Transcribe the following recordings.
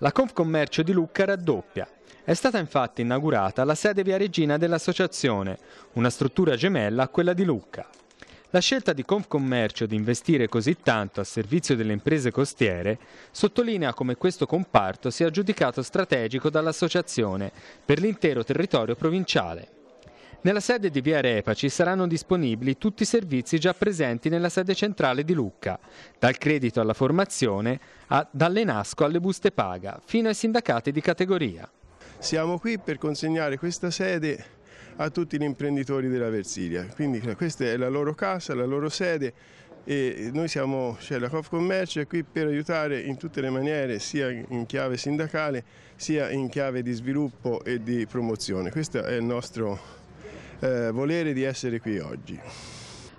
La Confcommercio di Lucca raddoppia. È stata infatti inaugurata la sede via Regina dell'associazione, una struttura gemella a quella di Lucca. La scelta di Confcommercio di investire così tanto a servizio delle imprese costiere sottolinea come questo comparto sia giudicato strategico dall'associazione per l'intero territorio provinciale. Nella sede di Via Repaci saranno disponibili tutti i servizi già presenti nella sede centrale di Lucca, dal credito alla formazione, dalle nasco alle buste paga, fino ai sindacati di categoria. Siamo qui per consegnare questa sede a tutti gli imprenditori della Versilia, quindi eh, questa è la loro casa, la loro sede e noi siamo, cioè la Confcommercio è qui per aiutare in tutte le maniere sia in chiave sindacale sia in chiave di sviluppo e di promozione, questo è il nostro eh, volere di essere qui oggi.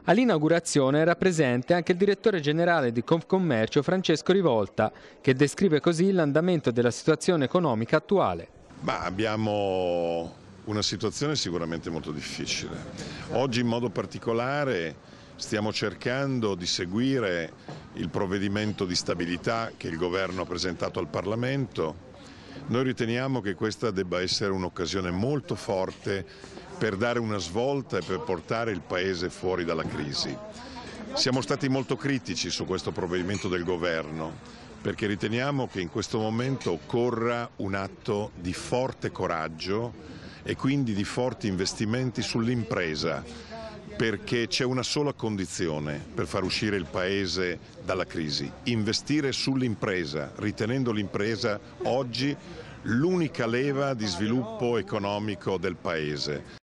All'inaugurazione era presente anche il direttore generale di Confcommercio Francesco Rivolta, che descrive così l'andamento della situazione economica attuale. Ma abbiamo una situazione sicuramente molto difficile. Oggi in modo particolare stiamo cercando di seguire il provvedimento di stabilità che il governo ha presentato al Parlamento noi riteniamo che questa debba essere un'occasione molto forte per dare una svolta e per portare il Paese fuori dalla crisi. Siamo stati molto critici su questo provvedimento del Governo perché riteniamo che in questo momento occorra un atto di forte coraggio e quindi di forti investimenti sull'impresa perché c'è una sola condizione per far uscire il Paese dalla crisi, investire sull'impresa, ritenendo l'impresa oggi l'unica leva di sviluppo economico del Paese.